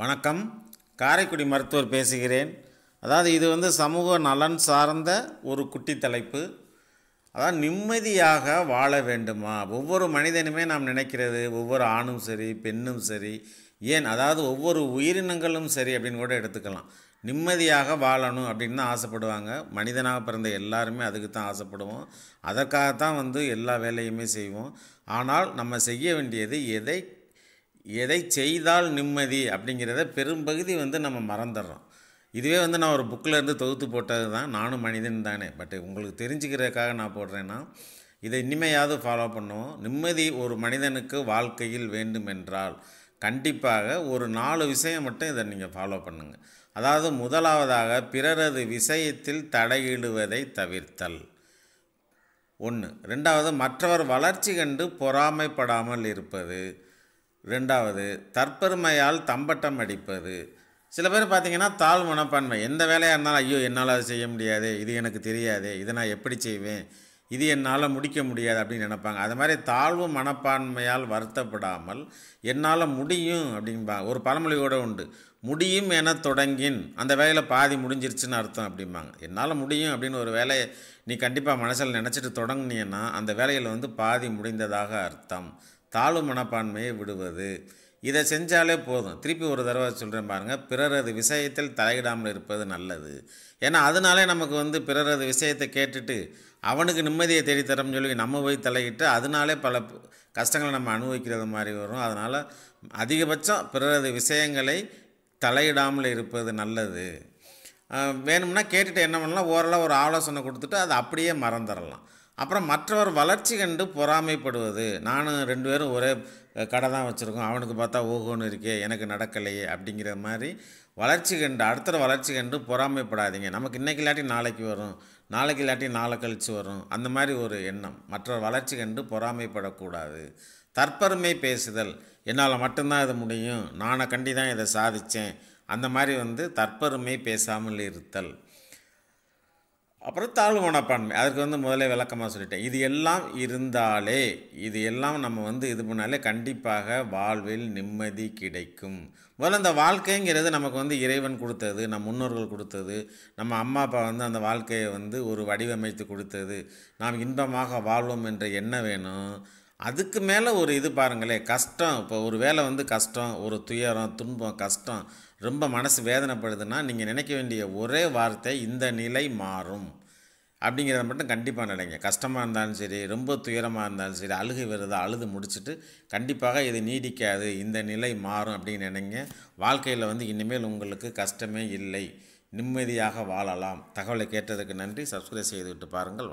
வணக்கம் காரைக்குடி மருத்துவர் பேசுகிறேன் அதாவது இது வந்து சமூக நலன் சார்ந்த ஒரு குட்டி தலைப்பு அதாவது நிம்மதியாக வாழ வேண்டுமா ஒவ்வொரு மனிதனுமே நாம் நினைக்கிறது ஒவ்வொரு ஆணும் சரி பெண்ணும் சரி ஏன் அதாவது ஒவ்வொரு உயிரினங்களும் சரி அப்படின்னு கூட எடுத்துக்கலாம் நிம்மதியாக வாழணும் அப்படின்னு தான் ஆசைப்படுவாங்க மனிதனாக பிறந்த எல்லாருமே அதுக்கு தான் ஆசைப்படுவோம் அதற்காகத்தான் வந்து எல்லா வேலையுமே செய்வோம் ஆனால் நம்ம செய்ய வேண்டியது எதை எதை செய்தால் நிம்மதி அப்படிங்கிறத பெரும்பகுதி வந்து நம்ம மறந்துடுறோம் இதுவே வந்து நான் ஒரு புக்கில் இருந்து தொகுத்து போட்டது தான் நானும் மனிதன் தானே பட் உங்களுக்கு தெரிஞ்சுக்கிறதுக்காக நான் போடுறேன்னா இதை இனிமையாவது ஃபாலோ பண்ணுவோம் நிம்மதி ஒரு மனிதனுக்கு வாழ்க்கையில் வேண்டுமென்றால் கண்டிப்பாக ஒரு நாலு விஷயம் மட்டும் இதை நீங்கள் ஃபாலோ பண்ணுங்கள் அதாவது முதலாவதாக பிறரது விஷயத்தில் தடையிடுவதை தவிர்த்தல் ஒன்று ரெண்டாவது மற்றவர் வளர்ச்சி கண்டு பொறாமைப்படாமல் இருப்பது ரெண்டாவது தற்பெருமையால் தம்பட்டம் அடிப்பது சில பேர் பார்த்திங்கன்னா தாழ் மனப்பான்மை எந்த வேலையாக இருந்தாலும் ஐயோ என்னால் அது செய்ய முடியாது இது எனக்கு தெரியாது இதை நான் எப்படி செய்வேன் இது என்னால் முடிக்க முடியாது அப்படின்னு நினப்பாங்க அது மாதிரி தாழ்வு மனப்பான்மையால் வருத்தப்படாமல் என்னால் முடியும் அப்படிம்பாங்க ஒரு பழமொழியோடு உண்டு முடியும் என தொடங்கின் அந்த வேலையில் பாதி முடிஞ்சிருச்சுன்னு அர்த்தம் அப்படிம்பாங்க என்னால் முடியும் அப்படின்னு ஒரு வேலையை நீ கண்டிப்பாக மனசில் நினச்சிட்டு தொடங்கினீன்னா அந்த வேலையில் வந்து பாதி முடிந்ததாக அர்த்தம் தாழ்வு மனப்பான்மையை விடுவது இதை செஞ்சாலே போதும் திருப்பி ஒரு தடவை சொல்கிறேன் பாருங்கள் பிறரது விஷயத்தில் தலையிடாமல் இருப்பது நல்லது ஏன்னா அதனாலே நமக்கு வந்து பிறரது விஷயத்தை கேட்டுட்டு அவனுக்கு நிம்மதியை தேடித்தரம்னு சொல்லி நம்ம போய் தலையிட்டு அதனாலே பல கஷ்டங்களை நம்ம அனுபவிக்கிறது மாதிரி வரும் அதனால் அதிகபட்சம் பிறரது விஷயங்களை தலையிடாமல் இருப்பது நல்லது வேணும்னா கேட்டுட்டு என்ன பண்ணலாம் ஓரளவு ஒரு ஆலோசனை கொடுத்துட்டு அதை அப்படியே மறந்துடலாம் அப்புறம் மற்றவர் வளர்ச்சி கண்டு பொறாமைப்படுவது நானும் ரெண்டு பேரும் ஒரே கடை தான் வச்சுருக்கோம் அவனுக்கு பார்த்தா ஓகோன்னு இருக்கே எனக்கு நடக்கலையே அப்படிங்கிற மாதிரி வளர்ச்சி கண்டு அடுத்த வளர்ச்சி கண்டு பொறாமைப்படாதீங்க நமக்கு இன்றைக்கி இல்லாட்டி நாளைக்கு வரும் நாளைக்கு இல்லாட்டி நாளை கழித்து வரும் அந்த மாதிரி ஒரு எண்ணம் மற்றவர் வளர்ச்சி கண்டு பொறாமைப்படக்கூடாது தற்பெருமை பேசுதல் என்னால் மட்டும்தான் இது முடியும் நானை கண்டி தான் இதை சாதித்தேன் அந்த மாதிரி வந்து தற்பெருமை பேசாமல் இருத்தல் அப்புறம் தாழ்வு மனப்பான்மை அதுக்கு வந்து முதலே விளக்கமாக சொல்லிட்டேன் இது எல்லாம் இருந்தாலே இது எல்லாம் நம்ம வந்து இது பண்ணாலே கண்டிப்பாக வாழ்வில் நிம்மதி கிடைக்கும் முதல்ல அந்த வாழ்க்கைங்கிறது நமக்கு வந்து இறைவன் கொடுத்தது நம் முன்னோர்கள் கொடுத்தது நம்ம அம்மா அப்பா வந்து அந்த வாழ்க்கையை வந்து ஒரு வடிவமைத்து கொடுத்தது நாம் இன்பமாக வாழ்வோம் என்ற எண்ணம் வேணும் அதுக்கு மேலே ஒரு இது பாருங்களே கஷ்டம் இப்போ ஒரு வேலை வந்து கஷ்டம் ஒரு துயரம் துன்பம் கஷ்டம் ரொம்ப மனசு வேதனைப்படுதுன்னா நீங்கள் நினைக்க வேண்டிய ஒரே வார்த்தை இந்த நிலை மாறும் அப்படிங்கிறத மட்டும் கண்டிப்பாக நினைங்க கஷ்டமாக இருந்தாலும் சரி ரொம்ப துயரமாக இருந்தாலும் சரி அழுகு விரதம் அழுது முடிச்சுட்டு கண்டிப்பாக இது நீடிக்காது இந்த நிலை மாறும் அப்படின்னு நினைங்க வாழ்க்கையில் வந்து இனிமேல் உங்களுக்கு கஷ்டமே இல்லை நிம்மதியாக வாழலாம் தகவலை கேட்டதுக்கு நன்றி சப்ஸ்கிரைப் செய்துவிட்டு பாருங்கள்